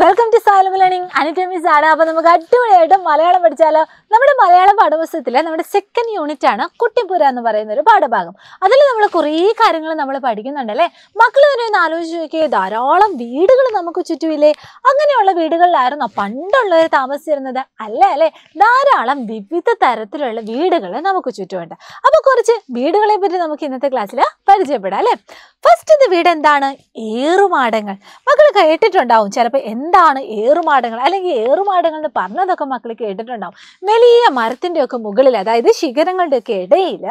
welcome to Salam learning അനിറ്റമീസ് ആണ് അപ്പോൾ നമുക്ക് അടിപൊളിയായിട്ട് മലയാളം പഠിച്ചാലോ നമ്മുടെ മലയാളം പാഠപുസ്തകത്തിലെ നമ്മുടെ സെക്കൻഡ് യൂണിറ്റ് ആണ് കുട്ടിപ്പുര എന്ന് പറയുന്ന ഒരു പാഠഭാഗം അതിൽ നമ്മൾ കുറേ കാര്യങ്ങൾ നമ്മൾ പഠിക്കുന്നുണ്ടല്ലേ മക്കൾ തന്നെ ഒന്ന് ആലോചിച്ച് നോക്കിയേ ധാരാളം വീടുകൾ നമുക്ക് ചുറ്റുമില്ലേ അങ്ങനെയുള്ള വീടുകളിലായിരുന്നോ പണ്ടുള്ളവർ താമസിച്ചിരുന്നത് അല്ല അല്ലേ ധാരാളം വിവിധ തരത്തിലുള്ള വീടുകൾ നമുക്ക് ചുറ്റുമുണ്ട് അപ്പോൾ കുറച്ച് വീടുകളെ പറ്റി നമുക്ക് ഇന്നത്തെ ക്ലാസ്സിൽ പരിചയപ്പെടാം അല്ലേ ഫസ്റ്റ് ഇത് വീട് എന്താണ് ഏറുമാടങ്ങൾ മക്കൾ കേട്ടിട്ടുണ്ടാവും ചിലപ്പോൾ എന്താണ് ഏറുമാടങ്ങൾ അല്ലെങ്കിൽ ഏറുമാടങ്ങൾ എന്ന് പറഞ്ഞതൊക്കെ മക്കൾ കേട്ടിട്ടുണ്ടാവും വലിയ മരത്തിൻ്റെ ഒക്കെ മുകളിൽ അതായത് ശിഖരങ്ങളുടെ ഒക്കെ ഇടയിൽ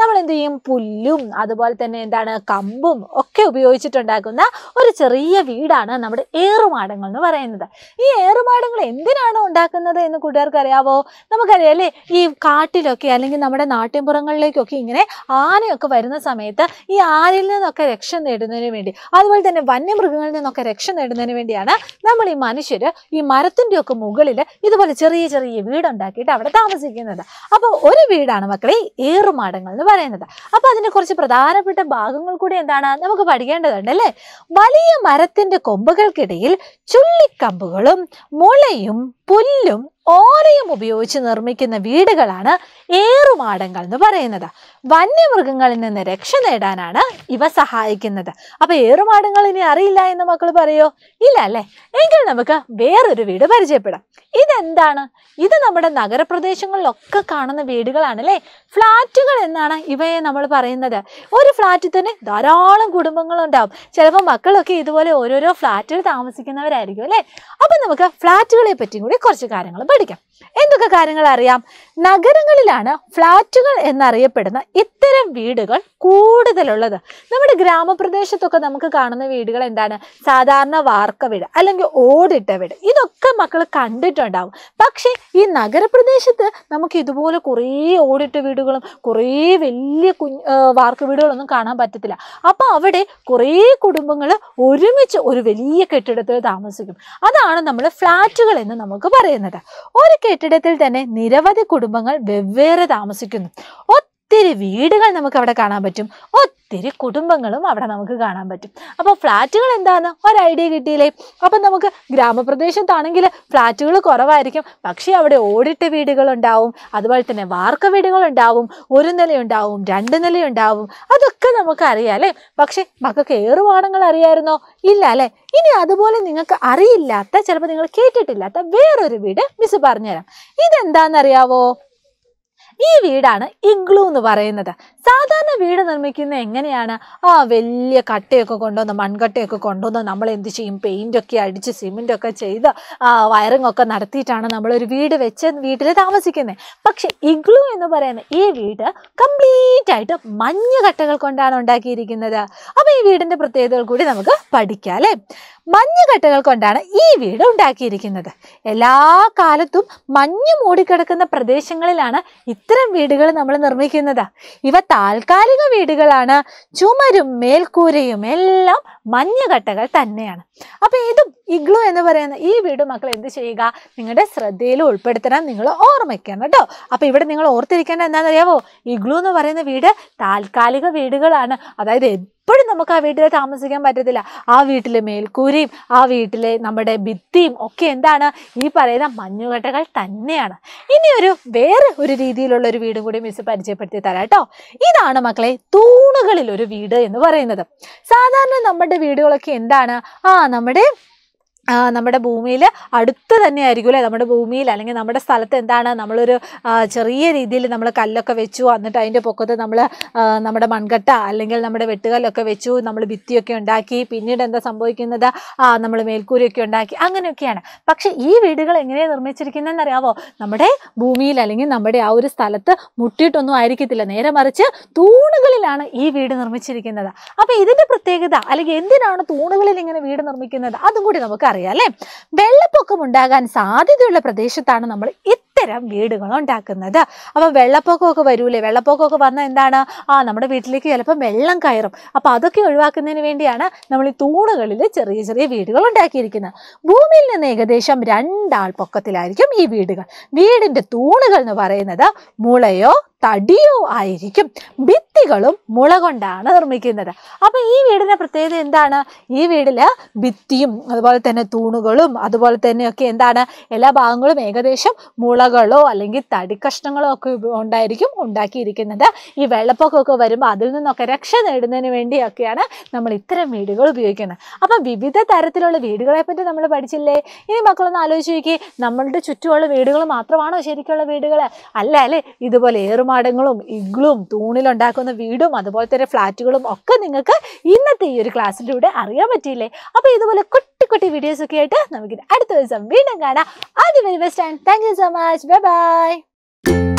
നമ്മൾ എന്ത് ചെയ്യും പുല്ലും അതുപോലെ തന്നെ എന്താണ് കമ്പും ഒക്കെ ഉപയോഗിച്ചിട്ടുണ്ടാക്കുന്ന ഒരു ചെറിയ വീടാണ് നമ്മുടെ ഏറുമാടങ്ങൾ എന്ന് പറയുന്നത് ഈ ഏറുമാടങ്ങൾ എന്തിനാണ് ഉണ്ടാക്കുന്നത് എന്ന് കൂട്ടുകാർക്ക് അറിയാവോ നമുക്കറിയാം അല്ലേ ഈ കാട്ടിലൊക്കെ അല്ലെങ്കിൽ നമ്മുടെ നാട്ടിൻപുറങ്ങളിലേക്കൊക്കെ ഇങ്ങനെ ആനയൊക്കെ വരുന്ന സമയത്ത് ഈ ആനയിൽ നിന്നൊക്കെ രക്ഷ നേടുന്നതിന് വേണ്ടി അതുപോലെ തന്നെ വന്യമൃഗങ്ങളിൽ നിന്നൊക്കെ രക്ഷ നേടുന്നതിന് വേണ്ടിയാണ് നമ്മൾ ഈ മനുഷ്യർ ഈ മരത്തിൻ്റെ ഒക്കെ മുകളിൽ ഇതുപോലെ ചെറിയ ചെറിയ വീടുണ്ടാക്കിയിട്ട് അവിടെ താമസിക്കുന്നത് അപ്പോൾ ഒരു വീടാണ് മക്കളെ ഏറുമാടങ്ങൾ എന്ന് പറയുന്നത് അപ്പോൾ അതിന് കുറച്ച് പ്രധാനപ്പെട്ട ഭാഗങ്ങൾ കൂടി എന്താണ് നമുക്ക് പഠിക്കേണ്ടതുണ്ട് അല്ലേ വലിയ മരത്തിൻ്റെ കൊമ്പുകൾക്കിടയിൽ ചുള്ളിക്കമ്പുകളും മുളയും പുല്ലും ഓലയും ഉപയോഗിച്ച് നിർമ്മിക്കുന്ന വീടുകളാണ് ഏറുമാടങ്ങൾ എന്ന് പറയുന്നത് വന്യമൃഗങ്ങളിൽ നിന്ന് രക്ഷ നേടാനാണ് ഇവ സഹായിക്കുന്നത് അപ്പൊ ഏറുമാടങ്ങൾ ഇനി അറിയില്ല എന്ന് മക്കൾ പറയോ ഇല്ല അല്ലെ എങ്കിൽ നമുക്ക് വേറൊരു വീട് പരിചയപ്പെടാം ഇതെന്താണ് ഇത് നമ്മുടെ നഗരപ്രദേശങ്ങളിലൊക്കെ കാണുന്ന വീടുകളാണ് അല്ലെ ഫ്ലാറ്റുകൾ എന്നാണ് ഇവയെ നമ്മൾ പറയുന്നത് ഒരു ഫ്ലാറ്റിൽ തന്നെ ധാരാളം കുടുംബങ്ങളുണ്ടാവും ചിലപ്പോൾ മക്കളൊക്കെ ഇതുപോലെ ഓരോരോ ഫ്ലാറ്റിൽ താമസിക്കുന്നവരായിരിക്കും അല്ലേ അപ്പൊ നമുക്ക് ഫ്ലാറ്റുകളെ പറ്റിയും കൂടി കുറച്ച് കാര്യങ്ങൾ മേടിക്കാം എന്തൊക്കെ കാര്യങ്ങൾ അറിയാം നഗരങ്ങളിലാണ് ഫ്ലാറ്റുകൾ എന്നറിയപ്പെടുന്ന ഇത്തരം വീടുകൾ കൂടുതലുള്ളത് നമ്മുടെ ഗ്രാമപ്രദേശത്തൊക്കെ നമുക്ക് കാണുന്ന വീടുകൾ എന്താണ് സാധാരണ വാർക്ക വീട് അല്ലെങ്കിൽ ഓടിട്ട വീട് ഇതൊക്കെ മക്കൾ കണ്ടിട്ടുണ്ടാവും പക്ഷേ ഈ നഗരപ്രദേശത്ത് നമുക്ക് ഇതുപോലെ കുറേ ഓടിട്ട വീടുകളും കുറേ വലിയ കുഞ്ഞ് വാർക്ക വീടുകളൊന്നും കാണാൻ പറ്റത്തില്ല അപ്പോൾ അവിടെ കുറേ കുടുംബങ്ങൾ ഒരുമിച്ച് ഒരു വലിയ കെട്ടിടത്തിൽ താമസിക്കും അതാണ് നമ്മൾ ഫ്ലാറ്റുകൾ എന്ന് നമുക്ക് പറയുന്നത് ഒരു കെട്ടിടത്തിൽ തന്നെ നിരവധി കുടുംബങ്ങൾ വെവ്വേറെ താമസിക്കുന്നു ഒത്തിരി വീടുകൾ നമുക്ക് അവിടെ കാണാൻ പറ്റും ഒത്തിരി കുടുംബങ്ങളും അവിടെ നമുക്ക് കാണാൻ പറ്റും അപ്പോൾ ഫ്ലാറ്റുകൾ എന്താണ് ഒരു ഐഡിയ കിട്ടിയില്ലേ അപ്പം നമുക്ക് ഗ്രാമപ്രദേശത്താണെങ്കിൽ ഫ്ലാറ്റുകൾ കുറവായിരിക്കും പക്ഷേ അവിടെ ഓടിട്ട വീടുകളുണ്ടാവും അതുപോലെ തന്നെ വാർക്ക വീടുകളുണ്ടാവും ഒരു നിലയുണ്ടാവും രണ്ട് നിലയുണ്ടാവും അതൊക്കെ നമുക്ക് അറിയാം അല്ലേ പക്ഷേ മക്കൾക്ക് ഏറുവാണങ്ങൾ അറിയായിരുന്നോ ഇല്ല അല്ലേ ഇനി അതുപോലെ നിങ്ങൾക്ക് അറിയില്ലാത്ത ചിലപ്പോൾ നിങ്ങൾ കേട്ടിട്ടില്ലാത്ത വേറൊരു വീട് മിസ് പറഞ്ഞുതരാം ഇതെന്താണെന്നറിയാവോ ഈ വീടാണ് ഇഗ്ലു എന്ന് പറയുന്നത് സാധാരണ വീട് നിർമ്മിക്കുന്ന എങ്ങനെയാണ് ആ വലിയ കട്ടയൊക്കെ കൊണ്ടുവന്ന് മൺകട്ടയൊക്കെ കൊണ്ടുവന്ന് നമ്മൾ എന്ത് ചെയ്യും ഒക്കെ അടിച്ച് സിമെൻ്റൊക്കെ ചെയ്ത് വയറിംഗ് ഒക്കെ നടത്തിയിട്ടാണ് നമ്മളൊരു വീട് വെച്ച് വീട്ടിൽ താമസിക്കുന്നത് പക്ഷേ ഇഗ്ലു എന്ന് പറയുന്ന ഈ വീട് കംപ്ലീറ്റ് ആയിട്ട് മഞ്ഞ് കട്ടകൾ കൊണ്ടാണ് ഉണ്ടാക്കിയിരിക്കുന്നത് അപ്പോൾ ഈ വീടിൻ്റെ പ്രത്യേകതകൾ കൂടി നമുക്ക് പഠിക്കാം അല്ലേ മഞ്ഞുകെട്ടുകൾ കൊണ്ടാണ് ഈ വീട് ഉണ്ടാക്കിയിരിക്കുന്നത് എല്ലാ കാലത്തും മഞ്ഞ് മൂടിക്കിടക്കുന്ന പ്രദേശങ്ങളിലാണ് ഇത്തരം വീടുകൾ നമ്മൾ നിർമ്മിക്കുന്നത് ഇവ താൽക്കാലിക വീടുകളാണ് ചുമരും മേൽക്കൂരയും എല്ലാം മഞ്ഞുകെട്ടകൾ തന്നെയാണ് അപ്പോൾ ഇതും ഇഗ്ലു എന്ന് പറയുന്ന ഈ വീട് മക്കൾ എന്ത് ചെയ്യുക നിങ്ങളുടെ ശ്രദ്ധയിൽ ഉൾപ്പെടുത്തണം നിങ്ങൾ ഓർമ്മിക്കണം കേട്ടോ അപ്പോൾ ഇവിടെ നിങ്ങൾ ഓർത്തിരിക്കേണ്ട എന്താണെന്നറിയാവോ ഇഗ്ലു എന്ന് പറയുന്ന വീട് താൽക്കാലിക വീടുകളാണ് അതായത് എപ്പോഴും നമുക്ക് ആ വീട്ടിൽ താമസിക്കാൻ പറ്റത്തില്ല ആ വീട്ടിലെ മേൽക്കൂരയും ആ വീട്ടിലെ നമ്മുടെ ഭിത്തിയും ഒക്കെ എന്താണ് ഈ പറയുന്ന മഞ്ഞുകട്ടകൾ തന്നെയാണ് ഇനി ഒരു വേറെ ഒരു രീതിയിലുള്ള ഒരു വീടും കൂടി മിസ് പരിചയപ്പെടുത്തി തരാം കേട്ടോ ഇതാണ് മക്കളെ തൂണുകളിൽ ഒരു വീട് എന്ന് പറയുന്നത് സാധാരണ നമ്മുടെ വീടുകളൊക്കെ എന്താണ് ആ നമ്മുടെ നമ്മുടെ ഭൂമിയിൽ അടുത്ത് തന്നെ ആയിരിക്കും അല്ലേ നമ്മുടെ ഭൂമിയിൽ അല്ലെങ്കിൽ നമ്മുടെ സ്ഥലത്ത് എന്താണ് നമ്മളൊരു ചെറിയ രീതിയിൽ നമ്മൾ കല്ലൊക്കെ വെച്ചു എന്നിട്ട് അതിൻ്റെ പൊക്കത്ത് നമ്മൾ നമ്മുടെ മൺകട്ട അല്ലെങ്കിൽ നമ്മുടെ വെട്ടുകല്ലൊക്കെ വെച്ചു നമ്മൾ ഭിത്തിയൊക്കെ ഉണ്ടാക്കി പിന്നീട് എന്താ സംഭവിക്കുന്നത് നമ്മൾ മേൽക്കൂരിയൊക്കെ ഉണ്ടാക്കി അങ്ങനെയൊക്കെയാണ് പക്ഷേ ഈ വീടുകൾ എങ്ങനെയാണ് നിർമ്മിച്ചിരിക്കുന്നതെന്ന് അറിയാവോ നമ്മുടെ ഭൂമിയിൽ അല്ലെങ്കിൽ നമ്മുടെ ആ ഒരു സ്ഥലത്ത് മുട്ടിയിട്ടൊന്നും ആയിരിക്കത്തില്ല നേരെ മറിച്ച് തൂണുകളിലാണ് ഈ വീട് നിർമ്മിച്ചിരിക്കുന്നത് അപ്പോൾ ഇതിൻ്റെ പ്രത്യേകത അല്ലെങ്കിൽ എന്തിനാണ് തൂണുകളിൽ ഇങ്ങനെ വീട് നിർമ്മിക്കുന്നത് അതും കൂടി നമുക്ക് പറയാം അല്ലേ വെള്ളപ്പൊക്കം ഉണ്ടാകാൻ സാധ്യതയുള്ള പ്രദേശത്താണ് നമ്മൾ ഇത്തരം വീടുകൾ ഉണ്ടാക്കുന്നത് അപ്പൊ വെള്ളപ്പൊക്കമൊക്കെ വരൂലേ വെള്ളപ്പൊക്കമൊക്കെ വന്നാൽ എന്താണ് ആ നമ്മുടെ വീട്ടിലേക്ക് ചിലപ്പോൾ വെള്ളം കയറും അപ്പോൾ അതൊക്കെ ഒഴിവാക്കുന്നതിന് വേണ്ടിയാണ് നമ്മൾ ഈ തൂണുകളിൽ ചെറിയ ചെറിയ വീടുകൾ ഉണ്ടാക്കിയിരിക്കുന്നത് ഭൂമിയിൽ നിന്ന് ഏകദേശം രണ്ടാൾ പൊക്കത്തിലായിരിക്കും ഈ വീടുകൾ വീടിന്റെ തൂണുകൾ എന്ന് പറയുന്നത് മുളയോ തടിയോ ആയിരിക്കും ഭിത്തികളും മുള കൊണ്ടാണ് നിർമ്മിക്കുന്നത് അപ്പം ഈ വീടിൻ്റെ പ്രത്യേകത എന്താണ് ഈ വീടിൽ ഭിത്തിയും അതുപോലെ തന്നെ തൂണുകളും അതുപോലെ തന്നെയൊക്കെ എന്താണ് എല്ലാ ഭാഗങ്ങളും ഏകദേശം മുളകളോ അല്ലെങ്കിൽ തടിക്കഷ്ണങ്ങളോ ഒക്കെ ഉണ്ടായിരിക്കും ഉണ്ടാക്കിയിരിക്കുന്നത് ഈ വെള്ളപ്പൊക്കമൊക്കെ വരുമ്പോൾ അതിൽ നിന്നൊക്കെ രക്ഷ നേടുന്നതിന് വേണ്ടിയൊക്കെയാണ് നമ്മൾ ഇത്തരം വീടുകൾ ഉപയോഗിക്കുന്നത് അപ്പം വിവിധ തരത്തിലുള്ള വീടുകളെ പറ്റി നമ്മൾ പഠിച്ചില്ലേ ഇനി മക്കളൊന്ന് ആലോചിച്ച് നോക്കി നമ്മളുടെ ചുറ്റുമുള്ള വീടുകൾ മാത്രമാണോ ശരിക്കുള്ള വീടുകൾ അല്ല അല്ലേ ഇതുപോലെ ഏറുമാ മാടങ്ങളും ഇഗ്ലും തൂണിലുണ്ടാക്കുന്ന വീടും അതുപോലെ തന്നെ ഫ്ലാറ്റുകളും ഒക്കെ നിങ്ങൾക്ക് ഇന്നത്തെ ഈ ഒരു ക്ലാസ്സിലൂടെ അറിയാൻ പറ്റിയില്ലേ അപ്പോൾ ഇതുപോലെ കുട്ടി കുട്ടി വീഡിയോസ് ഒക്കെ ആയിട്ട് നമുക്ക് അടുത്ത ദിവസം വീണ്ടും കാണാം ആദ്യം very best and thank you so much bye by